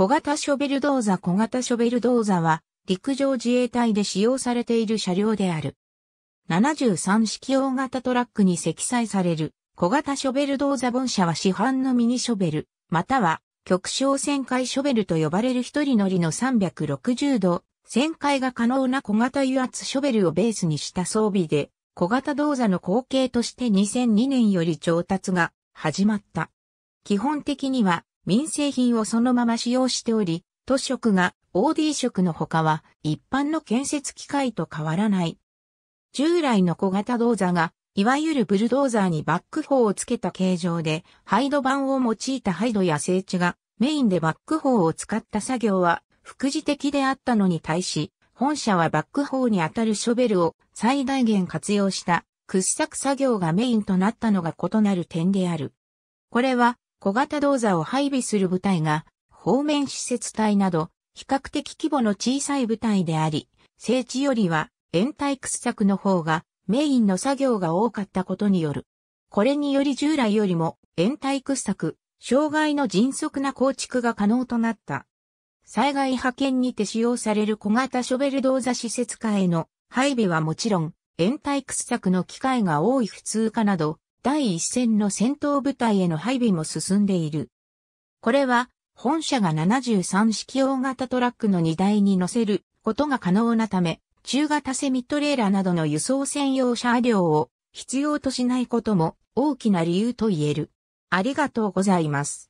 小型ショベルドーザ小型ショベルドーザは陸上自衛隊で使用されている車両である。73式大型トラックに積載される小型ショベルドーザ本社は市販のミニショベル、または極小旋回ショベルと呼ばれる一人乗りの360度旋回が可能な小型油圧ショベルをベースにした装備で小型銅座の後継として2002年より調達が始まった。基本的には民生品をそのまま使用しており、都色が OD 色の他は一般の建設機械と変わらない。従来の小型銅座が、いわゆるブルドーザーにバックホーをつけた形状で、ハイド板を用いたハイドや整地がメインでバックホーを使った作業は副次的であったのに対し、本社はバックホーにあたるショベルを最大限活用した掘削作業がメインとなったのが異なる点である。これは小型銅座を配備する部隊が、方面施設隊など、比較的規模の小さい部隊であり、聖地よりは、延滞掘削の方が、メインの作業が多かったことによる。これにより従来よりも、延滞掘削、障害の迅速な構築が可能となった。災害派遣にて使用される小型ショベル銅座施設化への配備はもちろん、延滞掘削の機会が多い普通化など、第一線の戦闘部隊への配備も進んでいる。これは、本社が73式大型トラックの荷台に乗せることが可能なため、中型セミトレーラーなどの輸送専用車両を必要としないことも大きな理由と言える。ありがとうございます。